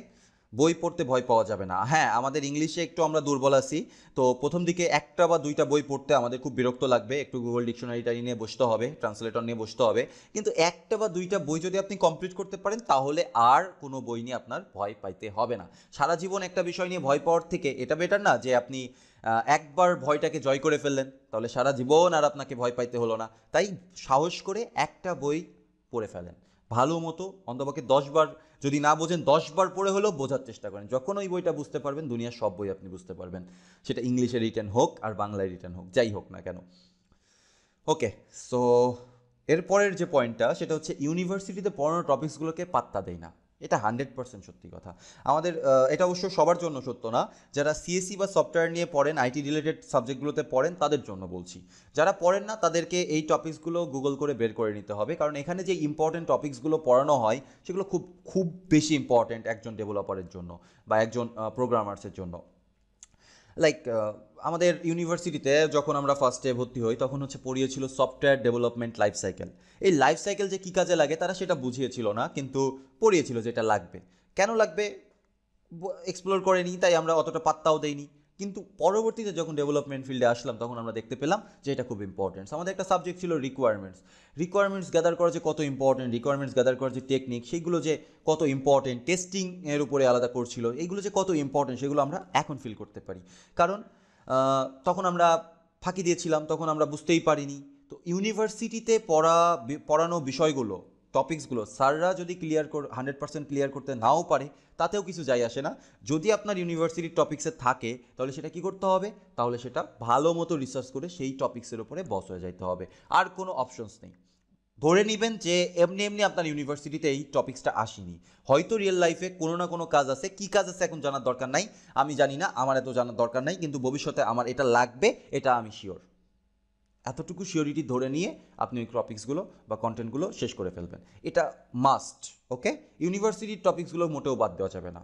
বই পড়তে ভয় পাওয়া যাবে না হ্যাঁ আমাদের ইংলিশে একটু আমরা দুর্বল আছি তো প্রথম দিকে একটা বা দুইটা বই পড়তে আমাদের খুব বিরক্ত লাগবে একটু গুগল ডিকশনারিটা নিয়ে বসতে হবে ট্রান্সলেটর নিয়ে বসতে হবে কিন্তু একটা বা দুইটা বই যদি আপনি কমপ্লিট করতে পারেন তাহলে আর কোনো বই নিয়ে আপনার ভয় পাইতে হবে না সারা জীবন একটা বিষয় নিয়ে ভয় পাওয়ার থেকে এটা বেটার না যে আপনি একবার ভয়টাকে জয় করে ফেললেন তাহলে সারা জীবন আর আপনাকে ভয় পাইতে হলো না তাই সাহস করে একটা বই পড়ে ফেলেন ভালো মতো অন্তপক্ষে দশবার বার যদি না বোঝেন দশবার পড়ে হলেও বোঝার চেষ্টা করেন যখন ওই বইটা বুঝতে পারবেন দুনিয়ার সব বই আপনি বুঝতে পারবেন সেটা ইংলিশে রিটার্ন হোক আর বাংলায় রিটার্ন হোক যাই হোক না কেন ওকে সো এরপরের যে পয়েন্টটা সেটা হচ্ছে ইউনিভার্সিটিতে পড়ানোর টপিকসগুলোকে পাত্তা দেয় না এটা হান্ড্রেড পার্সেন্ট সত্যি কথা আমাদের এটা অবশ্য সবার জন্য সত্য না যারা সিএসসি e বা সফটওয়্যার নিয়ে পড়েন আইটি রিলেটেড সাবজেক্টগুলোতে পড়েন তাদের জন্য বলছি যারা পড়েন না তাদেরকে এই টপিকসগুলো গুগল করে বের করে নিতে হবে কারণ এখানে যে ইম্পর্টেন্ট টপিকসগুলো পড়ানো হয় সেগুলো খুব খুব বেশি ইম্পর্টেন্ট একজন ডেভেলপারের জন্য বা একজন প্রোগ্রামার্সের জন্য লাইক আমাদের ইউনিভার্সিটিতে যখন আমরা ফার্স্টে ভর্তি হই তখন হচ্ছে পড়িয়েছিল সফটওয়্যার ডেভেলপমেন্ট লাইফ সাইকেল এই লাইফ সাইকেল যে কী কাজে লাগে তারা সেটা বুঝিয়েছিল না কিন্তু পড়িয়েছিল যেটা লাগবে কেন লাগবে এক্সপ্লোর করেনি তাই আমরা অতটা পাত্তাও দেইনি কিন্তু পরবর্তীতে যখন ডেভেলপমেন্ট ফিল্ডে আসলাম তখন আমরা দেখতে পেলাম যে এটা খুব ইম্পর্টেন্টস আমাদের একটা সাবজেক্ট ছিল রিকোয়ারমেন্টস রিকোয়ারমেন্টস গ্যাদার করা যে কত ইম্পর্টেন্ট রিকোয়ারমেন্টস গ্যাদার করার যে টেকনিক সেগুলো যে কত ইম্পর্টেন্ট টেস্টিংয়ের উপরে আলাদা করছিল এইগুলো যে কত ইম্পর্টেন্ট সেগুলো আমরা এখন ফিল করতে পারি কারণ তখন আমরা ফাঁকি দিয়েছিলাম তখন আমরা বুঝতেই পারিনি তো ইউনিভার্সিটিতে পড়া পড়ানো বিষয়গুলো টপিকসগুলো স্যাররা যদি ক্লিয়ার কর হান্ড্রেড পার্সেন্ট ক্লিয়ার করতে নাও পারে তাতেও কিছু যাই আসে না যদি আপনার ইউনিভার্সিটির টপিক্সে থাকে তাহলে সেটা কি করতে হবে তাহলে সেটা ভালো মতো রিসার্চ করে সেই টপিক্সের ওপরে বস হয়ে যাইতে হবে আর কোনো অপশনস নেই ধরে নেবেন যে এমনি এমনি আপনার ইউনিভার্সিটিতে এই টপিক্সটা আসেনি হয়তো রিয়েল লাইফে কোনো না কোনো কাজ আছে কি কাজ আছে এখন জানার দরকার নাই আমি জানি না আমার এত জানার দরকার নাই কিন্তু ভবিষ্যতে আমার এটা লাগবে এটা আমি শিওর এতটুকু শিওরিটি ধরে নিয়ে আপনি ওই টপিক্সগুলো বা কন্টেন্টগুলো শেষ করে ফেলবেন এটা মাস্ট ওকে ইউনিভার্সিটির টপিক্সগুলো মোটেও বাদ দেওয়া যাবে না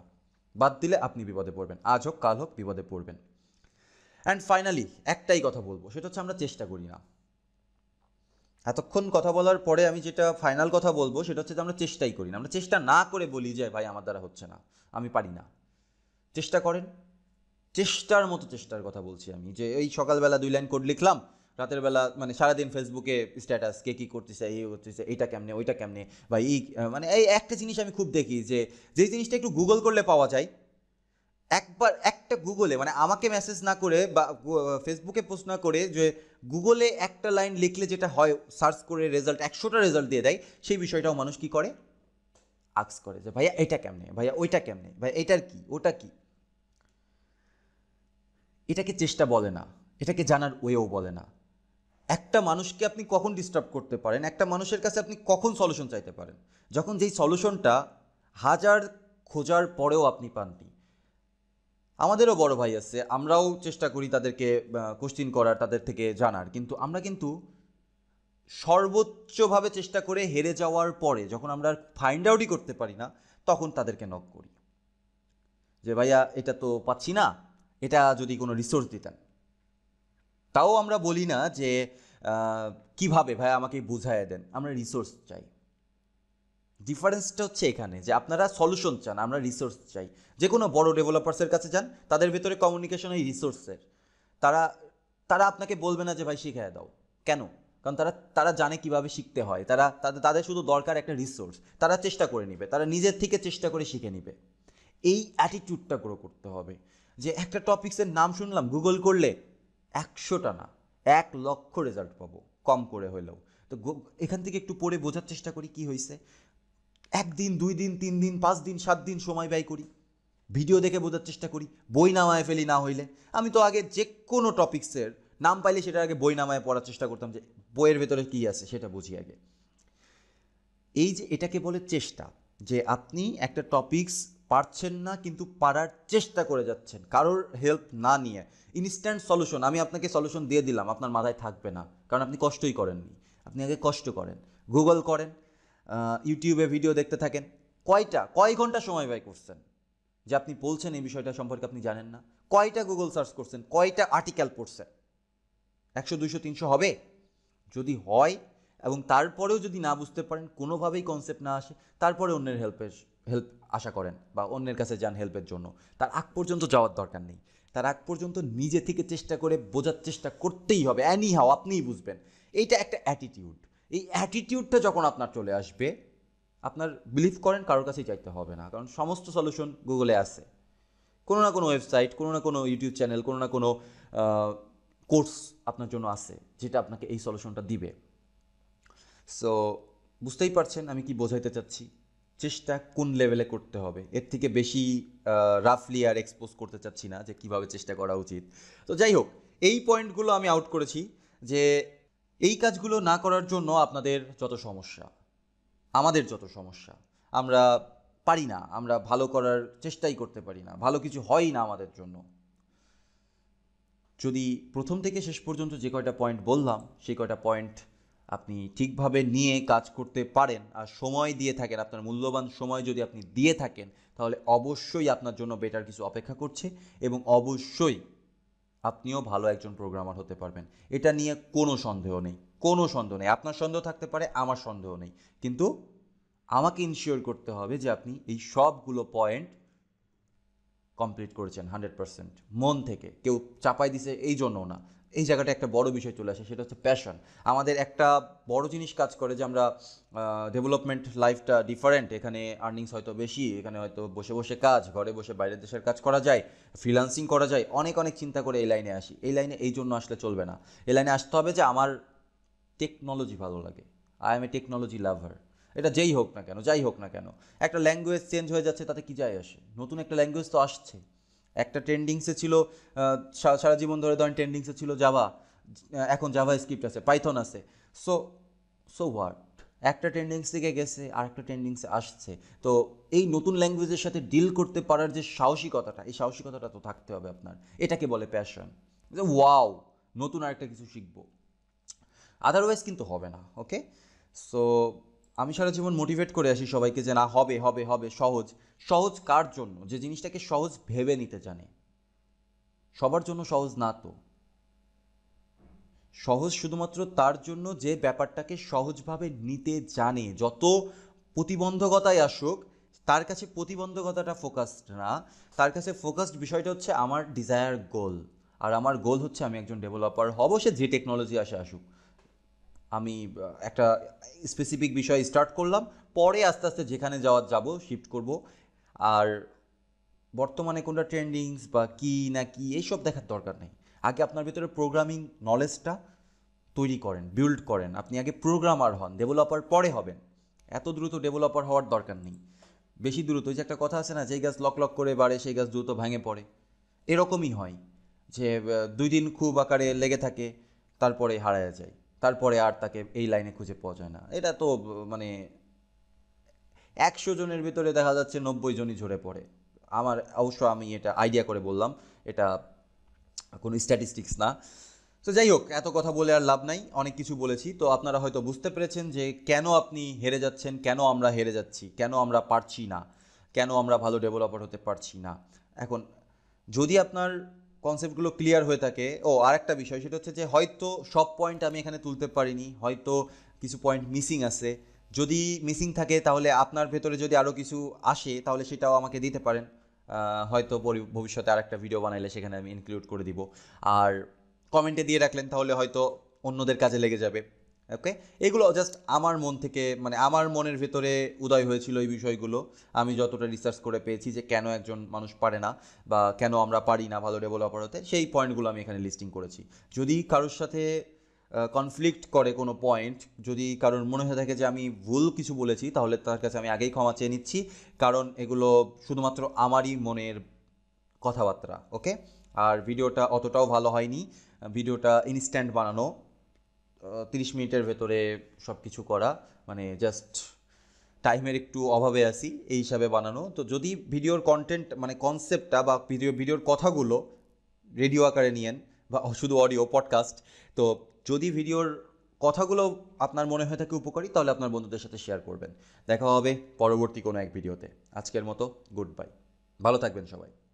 বাদ দিলে আপনি বিপদে পড়বেন আজ হোক কাল হোক বিপদে পড়বেন অ্যান্ড ফাইনালি একটাই কথা বলবো সেটা হচ্ছে আমরা চেষ্টা করি না এতক্ষণ কথা বলার পরে আমি যেটা ফাইনাল কথা বলবো সেটা হচ্ছে যে আমরা চেষ্টাই করি না আমরা চেষ্টা না করে বলি যে ভাই আমার দ্বারা হচ্ছে না আমি পারি না চেষ্টা করেন চেষ্টার মতো চেষ্টার কথা বলছি আমি যে এই সকালবেলা দুই লাইন কোড লিখলাম রাতের বেলা মানে সারাদিন ফেসবুকে স্ট্যাটাস কে কী করতেছে এই করতেছে এইটা কেমনে ওইটা কেমনে বা এই মানে এই একটা জিনিস আমি খুব দেখি যে যেই জিনিসটা একটু গুগল করলে পাওয়া যায় একবার একটা গুগলে মানে আমাকে মেসেজ না করে বা ফেসবুকে পোস্ট না করে যে গুগলে একটা লাইন লিখলে যেটা হয় সার্চ করে রেজাল্ট একশোটা রেজাল্ট দিয়ে দেয় সেই বিষয়টাও মানুষ কি করে আক্স করে যে ভাইয়া এটা কেমনে ভাইয়া ওইটা কেমনে ভাই এটার কি ওটা কি এটাকে চেষ্টা বলে না এটাকে জানার ওয়েও বলে না একটা মানুষকে আপনি কখন ডিস্টার্ব করতে পারেন একটা মানুষের কাছে আপনি কখন সলিউশন চাইতে পারেন যখন যেই সলিউশনটা হাজার খোঁজার পরেও আপনি পাননি আমাদেরও বড় ভাই আছে আমরাও চেষ্টা করি তাদেরকে কোশ্চিন করার তাদের থেকে জানার কিন্তু আমরা কিন্তু সর্বোচ্চভাবে চেষ্টা করে হেরে যাওয়ার পরে যখন আমরা ফাইন্ড আউটই করতে পারি না তখন তাদেরকে নক করি যে ভাইয়া এটা তো পাচ্ছি না এটা যদি কোনো রিসোর্স দিতেন তাও আমরা বলি না যে কিভাবে ভাই আমাকে বুঝাই দেন আমরা রিসোর্স চাই ডিফারেন্সটা হচ্ছে এখানে যে আপনারা সলিউশন চান আমরা রিসোর্স চাই যে কোনো বড় ডেভেলপার্সের কাছে যান তাদের ভিতরে কমিউনিকেশন এই রিসোর্সের তারা তারা আপনাকে বলবে না যে ভাই শিখাই দাও কেন কারণ তারা তারা জানে কিভাবে শিখতে হয় তারা তাদের তাদের শুধু দরকার একটা রিসোর্স তারা চেষ্টা করে নিবে তারা নিজের থেকে চেষ্টা করে শিখে নিবে এই অ্যাটিটিউডটা গ্রো করতে হবে যে একটা টপিক্সের নাম শুনলাম গুগল করলে একশোটা না এক লক্ষ রেজাল্ট পাবো কম করে হলেও তো এখান থেকে একটু পড়ে বোঝার চেষ্টা করি কি হয়েছে একদিন দুই দিন তিন দিন পাঁচ দিন সাত দিন সময় ব্যয় করি ভিডিও দেখে বোঝার চেষ্টা করি বই নামায় ফেলি না হইলে আমি তো আগে যে কোনো টপিক্সের নাম পাইলে সেটার আগে বই নামায় পড়ার চেষ্টা করতাম যে বইয়ের ভেতরে কী আছে সেটা বুঝি আগে এই যে এটাকে বলে চেষ্টা যে আপনি একটা টপিক্স পারছেন না কিন্তু পারার চেষ্টা করে যাচ্ছেন কারোর হেল্প না নিয়ে ইনস্ট্যান্ট সলিউশন আমি আপনাকে সলিউশন দিয়ে দিলাম আপনার মাথায় থাকবে না কারণ আপনি কষ্টই করেননি আপনি আগে কষ্ট করেন গুগল করেন ইউটিউবে ভিডিও দেখতে থাকেন কয়টা কয় ঘন্টা সময় ব্যয় করছেন যে আপনি বলছেন এই বিষয়টা সম্পর্কে আপনি জানেন না কয়টা গুগল সার্চ করছেন কয়টা আর্টিকেল পড়ছেন একশো দুইশো তিনশো হবে যদি হয় এবং তারপরেও যদি না বুঝতে পারেন কোনোভাবেই কনসেপ্ট না আসে তারপরে অন্যের হেল্পের হেল্প আশা করেন বা অন্যের কাছে যান হেল্পের জন্য তার আগ পর্যন্ত যাওয়ার দরকার নেই তার আগ পর্যন্ত নিজে থেকে চেষ্টা করে বোঝার চেষ্টা করতেই হবে অ্যানি হাও আপনিই বুঝবেন এইটা একটা অ্যাটিটিউড এই অ্যাটিটিউডটা যখন আপনার চলে আসবে আপনার বিলিভ করেন কারোর কাছেই চাইতে হবে না কারণ সমস্ত সলিউশন গুগলে আছে কোনো না কোনো ওয়েবসাইট কোনো না কোনো ইউটিউব চ্যানেল কোনো না কোনো কোর্স আপনার জন্য আছে যেটা আপনাকে এই সলিউশনটা দিবে সো বুঝতেই পারছেন আমি কি বোঝাইতে চাচ্ছি চেষ্টা কোন লেভেলে করতে হবে এর থেকে বেশি রাফলি আর এক্সপোজ করতে চাচ্ছি না যে কিভাবে চেষ্টা করা উচিত তো যাই হোক এই পয়েন্টগুলো আমি আউট করেছি যে এই কাজগুলো না করার জন্য আপনাদের যত সমস্যা আমাদের যত সমস্যা আমরা পারি না আমরা ভালো করার চেষ্টাই করতে পারি না ভালো কিছু হয় না আমাদের জন্য যদি প্রথম থেকে শেষ পর্যন্ত যে কয়টা পয়েন্ট বললাম সেই কয়টা পয়েন্ট আপনি ঠিকভাবে নিয়ে কাজ করতে পারেন আর সময় দিয়ে থাকেন আপনার মূল্যবান সময় যদি আপনি দিয়ে থাকেন তাহলে অবশ্যই আপনার জন্য বেটার কিছু অপেক্ষা করছে এবং অবশ্যই আপনিও ভালো একজন প্রোগ্রামার হতে পারবেন এটা নিয়ে কোনো সন্দেহ নেই কোনো সন্দেহ নেই আপনার সন্দেহ থাকতে পারে আমার সন্দেহ নেই কিন্তু আমাকে ইনশিওর করতে হবে যে আপনি এই সবগুলো পয়েন্ট কমপ্লিট করেছেন হান্ড্রেড পারসেন্ট মন থেকে কেউ চাপাই দিছে এই জন্য না এই জায়গাটা একটা বড় বিষয় চলে আসে সেটা হচ্ছে প্যাশন আমাদের একটা বড় জিনিস কাজ করে যে আমরা ডেভেলপমেন্ট লাইফটা ডিফারেন্ট এখানে আর্নিংস হয়তো বেশি এখানে হয়তো বসে বসে কাজ ঘরে বসে বাইরের দেশের কাজ করা যায় ফ্রিলান্সিং করা যায় অনেক অনেক চিন্তা করে এই লাইনে আসি এই লাইনে এই জন্য আসলে চলবে না এই লাইনে আসতে হবে যে আমার টেকনোলজি ভালো লাগে I am a technology lover এটা যেই হোক না কেন যাই হোক না কেন একটা ল্যাঙ্গুয়েজ চেঞ্জ হয়ে যাচ্ছে তাতে কি যায় আসে নতুন একটা ল্যাঙ্গুয়েজ তো আসছে একটা ট্রেন্ডিংসে ছিল সারা জীবন ধরে ধরেন ট্রেন্ডিংসে ছিল জাভা এখন জাভা স্ক্রিপ্ট আছে পাইথন আছে সো সো হোয়াট একটা ট্রেন্ডিংস থেকে গেছে আর একটা ট্রেন্ডিংসে আসছে তো এই নতুন ল্যাঙ্গুয়েজের সাথে ডিল করতে পারার যে সাহসিকতাটা এই সাহসিকতাটা তো থাকতে হবে আপনার এটাকে বলে প্যাশন যে ওয়াও নতুন আরেকটা কিছু শিখবো আদারওয়াইজ কিন্তু হবে না ওকে সো আমি সারা জীবন মোটিভেট করে আসি সবাইকে যে না হবে হবে হবে সহজ সহজ কার জন্য যে জিনিসটাকে সহজ ভেবে নিতে জানে সবার জন্য সহজ না তো সহজ শুধুমাত্র তার জন্য যে ব্যাপারটাকে সহজভাবে নিতে জানে যত প্রতিবন্ধকতায় আসুক তার কাছে প্রতিবন্ধকতাটা ফোকাসড না তার কাছে ফোকাসড বিষয়টা হচ্ছে আমার ডিজায়ার গোল আর আমার গোল হচ্ছে আমি একজন ডেভেলপার হব সে যে টেকনোলজি আসে আসুক আমি একটা স্পেসিফিক বিষয় স্টার্ট করলাম পরে আস্তে আস্তে যেখানে যাওয়ার যাব শিফট করব আর বর্তমানে কোনটা ট্রেন্ডিংস বা কী না কী এইসব দেখার দরকার নেই আগে আপনার ভিতরে প্রোগ্রামিং নলেজটা তৈরি করেন বিল্ড করেন আপনি আগে প্রোগ্রামার হন ডেভেলপার পরে হবেন এত দ্রুত ডেভেলপার হওয়ার দরকার নেই বেশি দ্রুত ওই যে একটা কথা আছে না যেই গাছ লক লক করে বাড়ে সেই গাছ দ্রুত ভাঙে পড়ে এরকমই হয় যে দুই দিন খুব আকারে লেগে থাকে তারপরে হারায় যায় তারপরে আর তাকে এই লাইনে খুঁজে পাওয়া যায় না এটা তো মানে একশো জনের ভিতরে দেখা যাচ্ছে নব্বই জনই ঝরে পড়ে আমার অবশ্য আমি এটা আইডিয়া করে বললাম এটা কোনো স্ট্যাটিস্টিক্স না তো যাই হোক এত কথা বলে আর লাভ নাই অনেক কিছু বলেছি তো আপনারা হয়তো বুঝতে পেরেছেন যে কেন আপনি হেরে যাচ্ছেন কেন আমরা হেরে যাচ্ছি কেন আমরা পারছি না কেন আমরা ভালো ডেভেলপার হতে পারছি না এখন যদি আপনার কনসেপ্টগুলো ক্লিয়ার হয়ে থাকে ও আরেকটা বিষয় সেটা হচ্ছে যে হয়তো সব পয়েন্ট আমি এখানে তুলতে পারিনি হয়তো কিছু পয়েন্ট মিসিং আছে যদি মিসিং থাকে তাহলে আপনার ভেতরে যদি আরও কিছু আসে তাহলে সেটাও আমাকে দিতে পারেন হয়তো ভবিষ্যতে আর একটা ভিডিও বানাইলে সেখানে আমি ইনক্লুড করে দিব আর কমেন্টে দিয়ে রাখলেন তাহলে হয়তো অন্যদের কাজে লেগে যাবে ওকে এগুলো জাস্ট আমার মন থেকে মানে আমার মনের ভেতরে উদয় হয়েছিল এই বিষয়গুলো আমি যতটা রিসার্চ করে পেয়েছি যে কেন একজন মানুষ পারে না বা কেন আমরা পারি না ভালো ডেভেলপার হতে সেই পয়েন্টগুলো আমি এখানে লিস্টিং করেছি যদি কারোর সাথে কনফ্লিক্ট করে কোনো পয়েন্ট যদি কারোর মনে হয়ে থাকে যে আমি ভুল কিছু বলেছি তাহলে তার কাছে আমি আগেই ক্ষমা চেয়ে নিচ্ছি কারণ এগুলো শুধুমাত্র আমারই মনের কথাবার্তা ওকে আর ভিডিওটা অতটাও ভালো হয়নি ভিডিওটা ইনস্ট্যান্ট বানানো তিরিশ মিনিটের ভেতরে সব কিছু করা মানে জাস্ট টাইমের একটু অভাবে আসি এই হিসাবে বানানো তো যদি ভিডিওর কন্টেন্ট মানে কনসেপ্টটা বা ভিডিও ভিডিওর কথাগুলো রেডিও আকারে নিয়েন বা শুধু অডিও পডকাস্ট তো যদি ভিডিওর কথাগুলো আপনার মনে হয়ে থাকে উপকারী তাহলে আপনার বন্ধুদের সাথে শেয়ার করবেন দেখা হবে পরবর্তী কোনো এক ভিডিওতে আজকের মতো গুড বাই ভালো থাকবেন সবাই